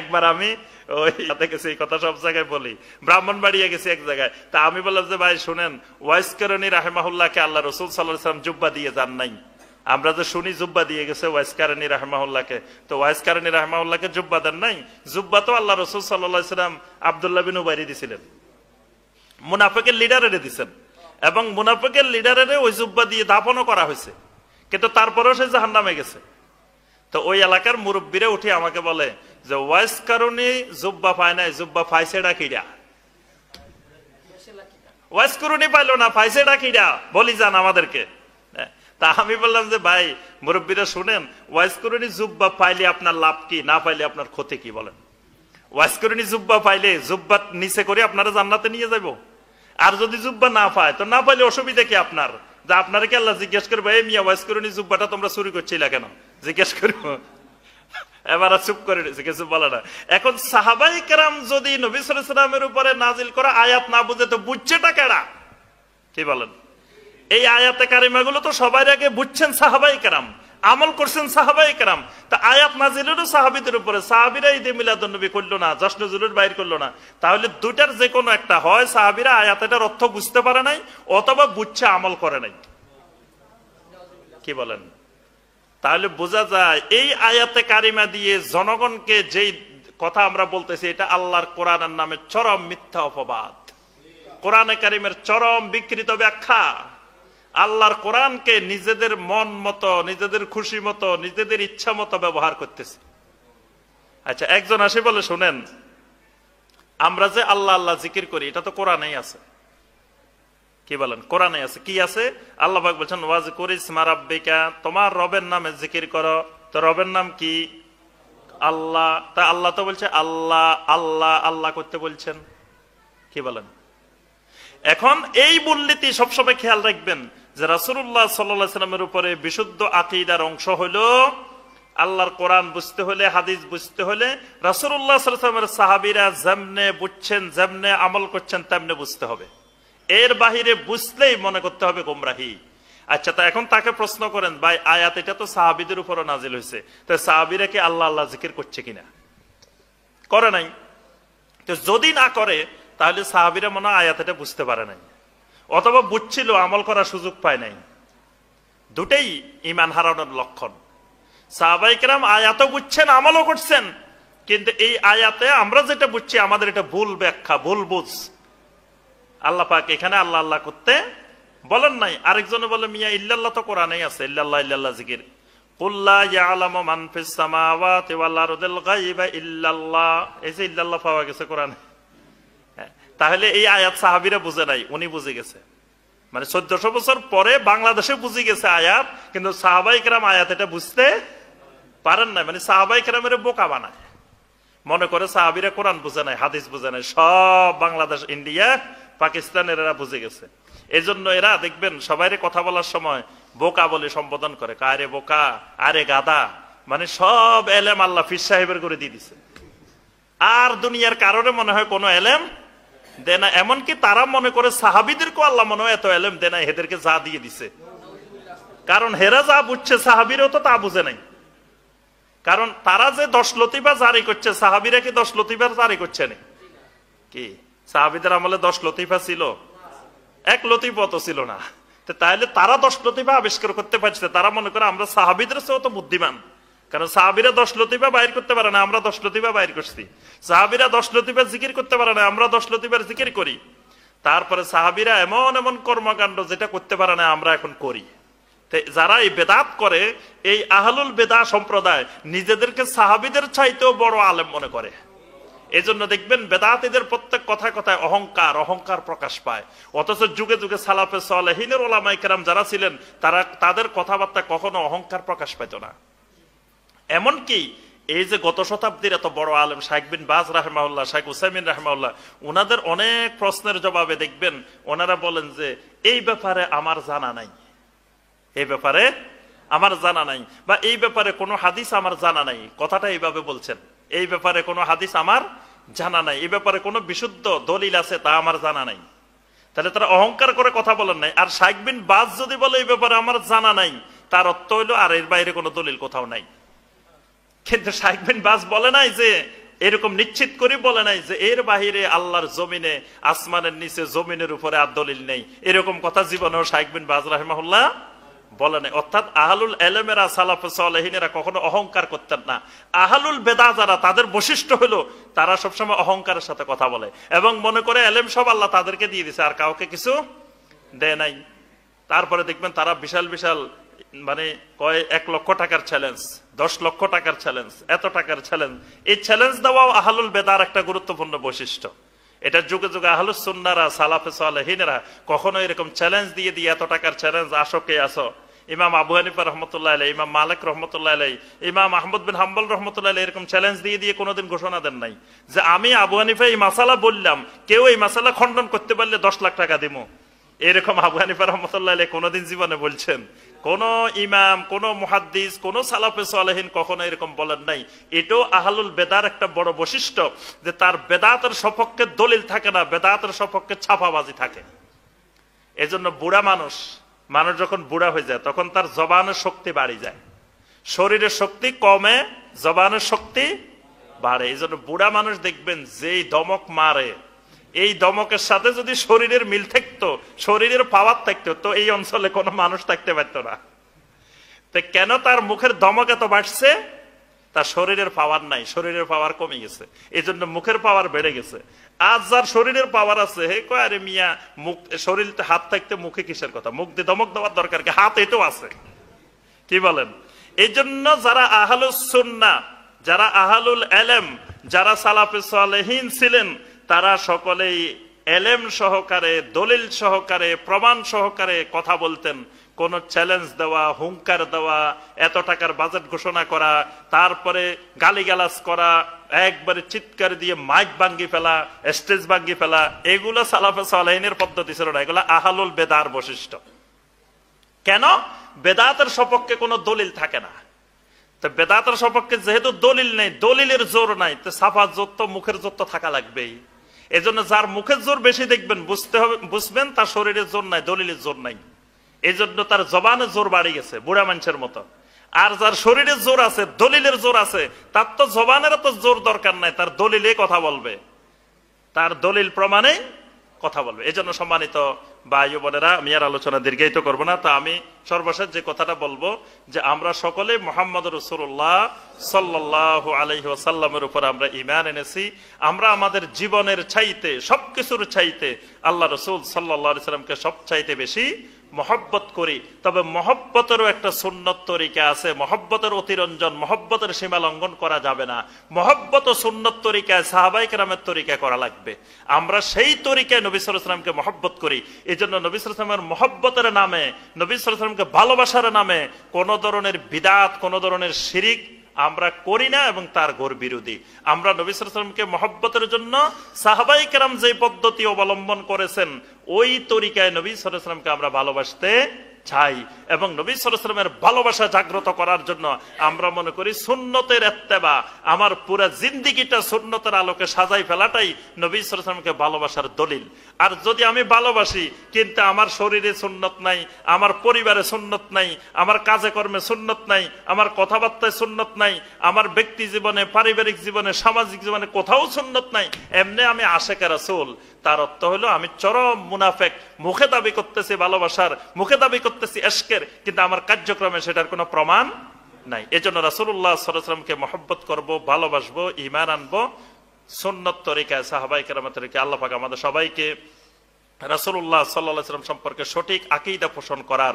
একবার আমি ওই সাথে গেছি কথা সব জায়গায় বলি ব্রাহ্মণ বাড়িয়ে গেছি এক জায়গায় তা আমি বললাম যে ভাই শুনেন ওয়াইসকারণী রাহেমাহুল্লাহকে আল্লাহ রসুল সাল্লাহ সাল্লাম জুব্বা দিয়ে যান নাই আমরা তো শুনি জুব্বা দিয়ে গেছে ওয়াইসকারণী রাহমাউল্লাহকে তো ওয়াইসকারণী রাহমাউল্লাহকে জুব্বা দেন নাই জুব্বা তো আল্লাহ রসুল সাল্লাহ সাল্লাম আবদুল্লাহ বিন উবাইরি দিছিলেন মুনাফেকের লিডারেরে দিছেন এবং মুনাফেকের লিডারেরে ওই জুব্বা দিয়ে দাপনও করা হয়েছে কিন্তু তারপরেও সে জাহান নামে গেছে তো ওই এলাকার মুরব্বীরা উঠে আমাকে বলে যে ওয়াইস কারণে জুব্বা পায় নাই জুব্বা পাইছে ডাকিডা ওয়াইস করুনি পাইলো না ফাইসে ডাকি দা বলি যান আমাদেরকে তা আমি বললাম যে ভাই মুরব্বীরা শুনেন ওয়াইস করুনি জুব্বা পাইলে আপনার লাভ কি না পাইলে আপনার ক্ষতি কি বলেন ওয়াইস করুনি জুব্বা পাইলে জুব্বা নিচে করে আপনারা জান্নাতে নিয়ে যাব আর যদি জুব্বা না পায় তো না পাইলে অসুবিধা কি আপনার যে আপনারা কি আল্লাহ জিজ্ঞেস করবো এই মিয়া ওয়াইস করুনি জুব্বাটা তোমরা চুরি করছিলা কেন জিজ্ঞেস করবো এবার চুপ করে রয়েছে কিছু বলে না এখন সাহাবাই কেরাম যদি উপরে নাজিল আয়াত না বুঝে তো বুঝছেটা কেরা কি বলেন এই আয়াতে কারিমাগুলো তো সবাই আগে বুঝছেন সাহাবাই কেরাম আমল করছেন সাহাবাই কেরাম তা আয়াত নাজিলেরও সাহাবিদের উপরে সাহাবিরা ঈদে না জশ্নজুলুর বাইর করলো না তাহলে দুটার যে কোনো একটা হয় সাহাবিরা আয়াতেটার অর্থ বুঝতে পারে নাই অথবা বুঝছে আমল করে নাই কি বলেন তাহলে বোঝা যায় এই আয়াতে কারিমা দিয়ে জনগণকে যেই কথা আমরা বলতেছি এটা আল্লাহর কোরআনের নামে চরম মিথ্যা অপবাদ কোরআনে কারিমের চরম বিকৃত ব্যাখ্যা আল্লাহর কোরআনকে নিজেদের মন মতো নিজেদের খুশি মতো নিজেদের ইচ্ছা মতো ব্যবহার করতেছে আচ্ছা একজন আসে বলে শোনেন আমরা যে আল্লাহ আল্লাহ জিকির করি এটা তো কোরআনেই আছে কি বলেন কোরআনে আছে কি আছে আল্লাহ বলছেন ওয়াজ করিস মারাব্বিকা তোমার রবের নামে জিকির করো তো রবের নাম কি আল্লাহ তা আল্লাহ তো বলছে আল্লাহ আল্লাহ আল্লাহ করতে বলছেন কি বলেন এখন এই মূলনীতি সবসময় খেয়াল রাখবেন যে রাসুল্লাহ সাল্লামের উপরে বিশুদ্ধ আকিদার অংশ হইল আল্লাহর কোরআন বুঝতে হলে হাদিস বুঝতে হলে রাসুল্লাহ সাল্লামের সাহাবিরা যেমনে বুঝছেন যেমনে আমল করছেন তেমনে বুঝতে হবে এর বাহিরে বুঝলেই মনে করতে হবে গোমরাহি আচ্ছা তা এখন তাকে প্রশ্ন করেন ভাই আয়াত এটা তো সাহাবিদের উপরও নাজিল হয়েছে তো সাহাবিরা কি আল্লাহ আল্লাহ জিকির করছে কিনা করে নাই তো যদি না করে তাহলে সাহাবিরা মনে হয় আয়াত এটা বুঝতে পারে নাই অথবা বুঝছিল আমল করার সুযোগ পায় নাই দুটেই ইমান হারানোর লক্ষণ সাহাবাইকেরাম আয়াত বুঝছেন আমলও করছেন কিন্তু এই আয়াতে আমরা যেটা বুঝছি আমাদের এটা ভুল ব্যাখ্যা ভুল বুঝ আল্লাহ পাক এখানে আল্লাহ আল্লাহ করতে বলেন নাই আরেকজনে বলে মিয়া ইল্লাল্লাহ তো কোরআনেই আছে ইল্লাল্লাহ ইল্লাল্লাহ জিকির কুল্লা ইয়ালামু মান ফিস সামাওয়াতি ওয়াল আরদিল গায়বা ইল্লাল্লাহ এই যে ইল্লাল্লাহ পাওয়া গেছে কোরআনে হ্যাঁ, তাহলে এই আয়াত সাহাবীরা বুঝে নাই উনি বুঝে গেছে মানে চোদ্দশো বছর পরে বাংলাদেশে বুঝে গেছে আয়াত কিন্তু সাহাবাই কেরাম আয়াত এটা বুঝতে পারেন না মানে সাহাবাই কেরামের বোকা বানায় মনে করে সাহাবিরা কোরআন বুঝে নাই হাদিস বুঝে নাই সব বাংলাদেশ ইন্ডিয়া পাকিস্তানের এরা বুঝে গেছে এজন্য এরা দেখবেন সবাইরে কথা বলার সময় বোকা বলে সম্বোধন করে কারে বোকা আরে গাদা মানে সব এলেম আল্লাহ ফির সাহেবের করে দিয়ে দিছে আর দুনিয়ার কারণে মনে হয় কোনো এলেম দেনা না এমনকি তারা মনে করে সাহাবিদেরকেও আল্লাহ মনে হয় এত এলেম দেনা না এদেরকে যা দিয়ে দিছে কারণ হেরা যা বুঝছে সাহাবিরও তো তা বুঝে নাই কারণ তারা যে দশ লতিবার জারি করছে সাহাবিরা কি দশ লতিবার জারি করছে না কি সাহাবিদের আমলে দশ লতিফা ছিল এক লতিফত ছিল না তাইলে তারা দশ লতিফা আবিষ্কার করতে পারছে তারা মনে করে আমরা সাহাবিদের সে তো বুদ্ধিমান কারণ সাহাবিরা দশ লতিফা বাইর করতে পারে না আমরা দশ লতিফা বাইর করছি সাহাবিরা দশ লতিফা জিকির করতে পারে না আমরা দশ লতিফার জিকির করি তারপরে সাহাবিরা এমন এমন কর্মকাণ্ড যেটা করতে পারে না আমরা এখন করি যারা এই বেদাত করে এই আহলুল বেদা সম্প্রদায় নিজেদেরকে সাহাবিদের চাইতেও বড় আলেম মনে করে এজন্য দেখবেন বেদাতিদের প্রত্যেক কথায় কথায় অহংকার অহংকার প্রকাশ পায় অথচ যুগে যুগে সালাফে সালেহিনের ওলামাইকেরাম যারা ছিলেন তারা তাদের কথাবার্তা কখনো অহংকার প্রকাশ পেত না এমনকি এই যে গত শতাব্দীর এত বড় আলম শাহেক বিন বাজ রাহমাউল্লাহ শাহ হুসাইমিন রাহমাউল্লাহ ওনাদের অনেক প্রশ্নের জবাবে দেখবেন ওনারা বলেন যে এই ব্যাপারে আমার জানা নাই এই ব্যাপারে আমার জানা নাই বা এই ব্যাপারে কোনো হাদিস আমার জানা নাই কথাটা এইভাবে বলছেন এই ব্যাপারে কোনো হাদিস আমার জানা নাই এই ব্যাপারে কোনো বিশুদ্ধ দলিল আছে তা আমার জানা নাই তাহলে তারা অহংকার করে কথা বলেন নাই আর শাইকবিন বাস যদি বলে এই ব্যাপারে আমার জানা নাই তার অর্থ হইলো আর এর বাইরে কোনো দলিল কোথাও নাই কিন্তু শাইকবিন বাস বলে নাই যে এরকম নিশ্চিত করে বলে নাই যে এর বাহিরে আল্লাহর জমিনে আসমানের নিচে জমিনের উপরে আর দলিল নেই এরকম কথা জীবনেও শাইকবিন বিন বাজ রাহমাহুল্লাহ বলে নাই অর্থাৎ আহলুল এলেমেরা সালাফিনেরা কখনো অহংকার করতেন না আহলুল বেদা যারা তাদের বৈশিষ্ট্য হলো তারা সবসময় অহংকারের সাথে কথা বলে এবং মনে করে এলেম সব আল্লাহ তাদেরকে দিয়ে দিছে আর কাউকে কিছু দেয় নাই তারপরে দেখবেন তারা বিশাল বিশাল মানে কয় এক লক্ষ টাকার চ্যালেঞ্জ দশ লক্ষ টাকার চ্যালেঞ্জ এত টাকার চ্যালেঞ্জ এই চ্যালেঞ্জ দেওয়াও আহালুল বেদার একটা গুরুত্বপূর্ণ বৈশিষ্ট্য এটা যুগে যুগে আহল সুন্নারা সালাফে সালাহিনেরা কখনো এরকম চ্যালেঞ্জ দিয়ে দিয়ে এত টাকার চ্যালেঞ্জ আসো কে আসো ইমাম আবু হানিফা রহমতুল্লাহ আলাই ইমাম মালিক রহমতুল্লাহ আলাই ইমাম আহমদ বিন হাম্বল রহমতুল্লাহ আলাই এরকম চ্যালেঞ্জ দিয়ে দিয়ে কোনোদিন ঘোষণা দেন নাই যে আমি আবু হানিফা এই মাসালা বললাম কেউ এই মাসালা খণ্ডন করতে পারলে দশ লাখ টাকা দিব এরকম আবু হানিফা রহমতুল্লাহ আলাই কোনোদিন জীবনে বলছেন কোন ইমাম কোন মুহাদ্দিস কোন সালাফে সালেহীন কখনো এরকম বলেন নাই এটাও আহলুল বেদার একটা বড় বৈশিষ্ট্য যে তার বেদাতের সপক্ষে দলিল থাকে না বেদাতের সপক্ষে ছাপাবাজি থাকে এজন্য বুড়া মানুষ মানুষ যখন বুড়া হয়ে যায় তখন তার জবানের শক্তি বাড়ি যায় শরীরের শক্তি কমে জবানের শক্তি বাড়ে এই জন্য বুড়া মানুষ দেখবেন যেই দমক মারে এই দমকের সাথে যদি শরীরের মিল থাকতো শরীরের পাওয়ার থাকতো তো এই অঞ্চলে কোনো মানুষ থাকতে পারত না তো কেন তার মুখের দমক এত বাড়ছে তার শরীরের পাওয়ার নাই শরীরের পাওয়ার কমে গেছে এই জন্য মুখের পাওয়ার বেড়ে গেছে আজ যার শরীরের পাওয়ার আছে হে কয় আরে মিয়া মুখ শরীর হাত থাকতে মুখে কিসের কথা মুখ দিয়ে দমক দেওয়ার দরকার কি হাত এটাও আছে কি বলেন এই জন্য যারা আহালুস সুন্না যারা আহালুল এলেম যারা সালাফে সালেহীন ছিলেন তারা সকলেই এলেম সহকারে দলিল সহকারে প্রমাণ সহকারে কথা বলতেন কোন চ্যালেঞ্জ দেওয়া হুঙ্কার দেওয়া এত টাকার বাজেট ঘোষণা করা তারপরে গালিগালাজ করা একবারে চিৎকার দিয়ে মাইক ভাঙ্গি ফেলা স্টেজ ভাঙ্গি ফেলা এগুলো সালাফে সালাইনের পদ্ধতি ছিল না এগুলো আহালুল বেদার বৈশিষ্ট্য কেন বেদাতের সপক্ষে কোনো দলিল থাকে না তো বেদাতের সপক্ষে যেহেতু দলিল নেই দলিলের জোর নাই তো সাফা জোর তো মুখের জোর তো থাকা লাগবেই এজন্য যার মুখের জোর বেশি দেখবেন বুঝতে হবে বুঝবেন তার শরীরের জোর নাই দলিলের জোর নাই এই জন্য তার জবানের জোর বাড়ি গেছে বুড়া মানুষের মতো আর যার শরীরের জোর আছে দলিলের জোর আছে তার তো জবানের তো জোর দরকার নাই তার দলিলে কথা বলবে তার দলিল প্রমাণে কথা বলবে এজন্য সম্মানিত বায়ু বোনেরা আমি আর আলোচনা দীর্ঘায়িত করব না তা আমি সর্বশেষ যে কথাটা বলবো যে আমরা সকলে মোহাম্মদ রসুল্লাহ সাল্লাহ আলহি সাল্লামের উপর আমরা ইমান এনেছি আমরা আমাদের জীবনের চাইতে সবকিছুর চাইতে আল্লাহ রসুল সাল্লাহ সাল্লামকে সব চাইতে বেশি মহব্বত করি তবে মহব্বতেরও একটা সুন্নত তরিকা আছে মহব্বতের অতিরঞ্জন মহব্বতের সীমা লঙ্ঘন করা যাবে না মহব্বত ও সুন্নত তরিকায় সাহাবাইক রামের তরিকা করা লাগবে আমরা সেই তরিকায় নবী সালামকে মহব্বত করি এই জন্য নবী সালামের মহব্বতের নামে নবী সালামকে ভালোবাসার নামে কোনো ধরনের বিদাত কোনো ধরনের শিরিক আমরা করি না এবং তার ঘোর বিরোধী আমরা নবী সালামকে মহব্বতের জন্য সাহাবাই কেরাম যে পদ্ধতি অবলম্বন করেছেন ওই তরিকায় নবী সরাসলামকে আমরা ভালোবাসতে চাই এবং নবী সরসলামের ভালোবাসা জাগ্রত করার জন্য আমরা মনে করি সুন্নতের এত্তেবা আমার পুরা জিন্দিগিটা সুন্নতের আলোকে সাজাই ফেলাটাই নবী সরাসলামকে ভালোবাসার দলিল আর যদি আমি ভালোবাসি কিন্তু আমার শরীরে সুন্নত নাই আমার পরিবারে সুন্নত নাই আমার কাজে কর্মে সুন্নত নাই আমার কথাবার্তায় সুন্নত নাই আমার ব্যক্তি জীবনে পারিবারিক জীবনে সামাজিক জীবনে কোথাও সুন্নত নাই এমনি আমি আশেকে রাসুল তার অর্থ হলো আমি চরম মুনাফেক মুখে দাবি করতেছি ভালোবাসার মুখে দাবি করতেছি এসকের কিন্তু আমার কার্যক্রমে সেটার কোনো প্রমাণ নাই এজন্য রাসুল্লাহ সরাসলামকে মহব্বত করব ভালোবাসবো ইমান আনবো সুন্নত তরিকায় সাহাবাই কেরামা তরিকা আল্লাহাক আমাদের সবাইকে রাসুল্লাহ সাল্লাহ সাল্লাম সম্পর্কে সঠিক আকিদা পোষণ করার